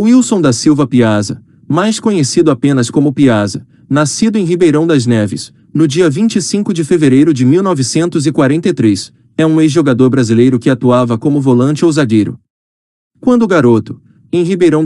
Wilson da Silva Piazza, mais conhecido apenas como Piazza, nascido em Ribeirão das Neves, no dia 25 de fevereiro de 1943, é um ex-jogador brasileiro que atuava como volante ou zagueiro. Quando garoto, em Ribeirão